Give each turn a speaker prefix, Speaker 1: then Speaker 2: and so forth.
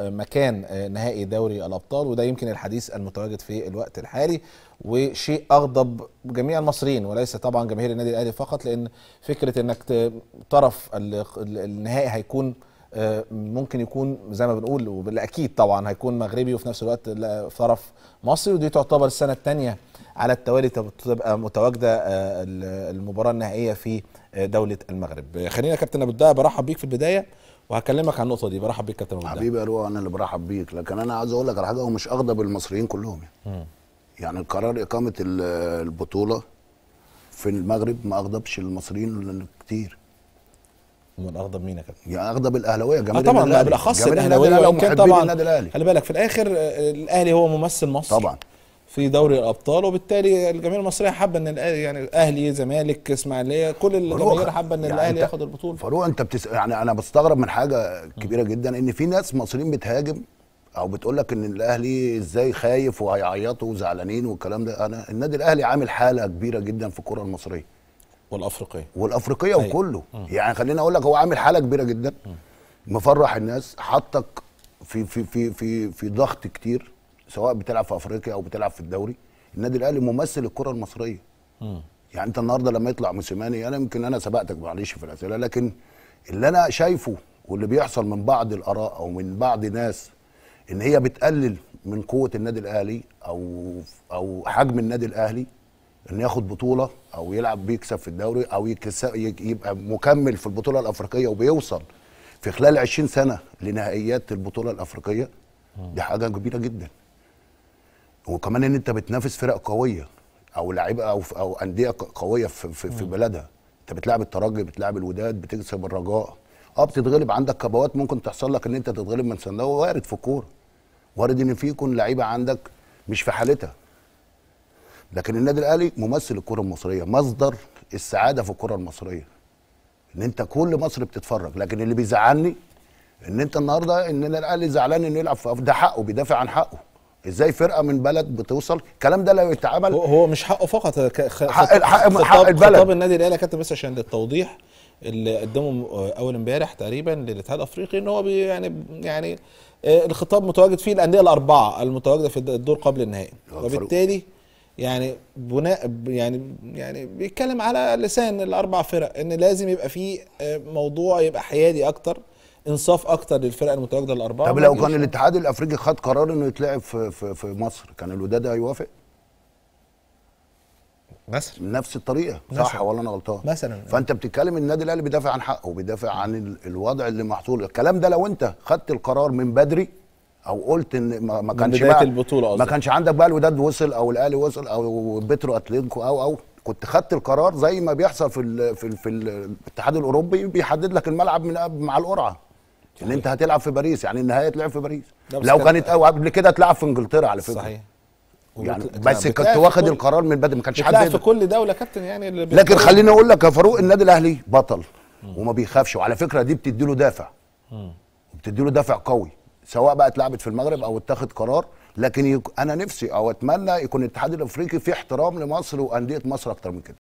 Speaker 1: مكان آه، نهائي دوري الابطال وده يمكن الحديث المتواجد في الوقت الحالي وشيء اغضب جميع المصريين وليس طبعا جماهير النادي الاهلي فقط لان فكره انك طرف النهائي هيكون آه، ممكن يكون زي ما بنقول وبالاكيد طبعا هيكون مغربي وفي نفس الوقت طرف مصري ودي تعتبر السنه الثانيه على التوالي تبقى متواجده آه، المباراه النهائيه في دوله المغرب خلينا كابتن ابو الدقه برحب بيك في البدايه وهكلمك عن النقطه دي برحب بيك كابتن حبيبي يا روى
Speaker 2: انا اللي برحب بيك لكن انا عايز اقول لك على حاجه هو مش اغضب المصريين كلهم يعني, يعني قرار اقامه البطوله في المغرب ما اغضبش المصريين كتير من اغضب مين يا كابتن؟ يعني اغضب الاهلاويه جماهير آه طبعا بالاخص الاهلاويه لو كان طبعا خلي
Speaker 1: بالك في الاخر آه، الاهلي هو ممثل مصر طبعا في دوري الابطال وبالتالي الجماهير المصريه حابه ان يعني الاهلي زمالك اسماعيليه كل الجماهير حابه ان يعني الاهلي ياخد البطوله
Speaker 2: فاروق انت بتس... يعني انا بستغرب من حاجه كبيره جدا ان في ناس مصريين بتهاجم او بتقول لك ان الاهلي ازاي خايف وهيعيطوا وزعلانين والكلام ده انا النادي الاهلي عامل حاله كبيره جدا في الكره المصريه والافريقيه والافريقيه هي. أيوة. وكله م. يعني خليني اقول لك هو عامل حاله كبيره جدا م. مفرح الناس حطك في في في في في ضغط كتير سواء بتلعب في افريقيا او بتلعب في الدوري النادي الاهلي ممثل الكره المصريه م. يعني انت النهارده لما يطلع موسيماني انا يمكن انا سبقتك معلش في الاسئله لكن اللي انا شايفه واللي بيحصل من بعض الاراء او من بعض ناس ان هي بتقلل من قوه النادي الاهلي او او حجم النادي الاهلي انه ياخد بطوله او يلعب بيكسب في الدوري او يبقى مكمل في البطوله الافريقيه وبيوصل في خلال 20 سنه لنهائيات البطوله الافريقيه دي حاجه كبيره جدا وكمان ان انت بتنافس فرق قويه او لعيبه او او انديه قويه في, في, في بلدها انت بتلعب الترجي بتلعب الوداد بتكسب الرجاء اه بتتغلب عندك كبوات ممكن تحصل لك ان انت تتغلب من صندوق وارد في الكوره وارد ان في يكون لعيبه عندك مش في حالتها لكن النادي الاهلي ممثل الكره المصريه مصدر السعاده في الكره المصريه ان انت كل مصر بتتفرج لكن اللي بيزعلني ان انت النهارده ان الاهلي زعلان انه يلعب في ده حقه بيدافع عن حقه ازاي فرقه من بلد بتوصل الكلام ده لو يتعمل
Speaker 1: هو, هو مش حقه فقط حق, حق, حق البلد خطاب النادي الاهلي كابتن بس عشان للتوضيح اللي قدمه اول امبارح تقريبا للاتحاد الافريقي ان هو يعني يعني آه، الخطاب متواجد فيه الانديه الاربعه المتواجده في الدور قبل النهائي وبالتالي يعني بناء يعني يعني بيتكلم على لسان الاربع فرق ان لازم يبقى فيه آه، موضوع يبقى حيادي اكتر انصاف اكتر للفرق المتواجده الاربعه طب لو كان
Speaker 2: الاتحاد الافريقي خد قرار انه يتلعب في في, في مصر كان الوداد هيوافق؟ مثلا نفس الطريقه مثل. صح ولا انا غلطان مثلا فانت بتتكلم النادي الاهلي بيدافع عن حقه وبيدافع عن الوضع اللي محصول الكلام ده لو انت خدت القرار من بدري او قلت ان ما كانش بقى البطوله ما كانش عندك بقى الوداد وصل او الاهلي وصل او بترو اتليتيكو او او كنت خدت القرار زي ما بيحصل في الـ في الـ في الاتحاد الاوروبي بيحدد لك الملعب من مع القرعه ان انت هتلعب في باريس يعني النهايه تلعب في
Speaker 1: باريس لو كانت
Speaker 2: قبل كده اتلعب في انجلترا على فكره
Speaker 1: صحيح يعني بس كنت واخد القرار
Speaker 2: من بدري ما كانش حد في
Speaker 1: كل دوله كابتن يعني لكن خليني اقول لك يا فاروق
Speaker 2: النادي الاهلي بطل وما بيخافش وعلى فكره دي بتدي له دافع بتدي له دافع قوي سواء بقى اتلعبت في المغرب او اتخذ قرار لكن يك... انا نفسي او اتمنى يكون الاتحاد الافريقي فيه احترام لمصر وانديه مصر اكتر من كده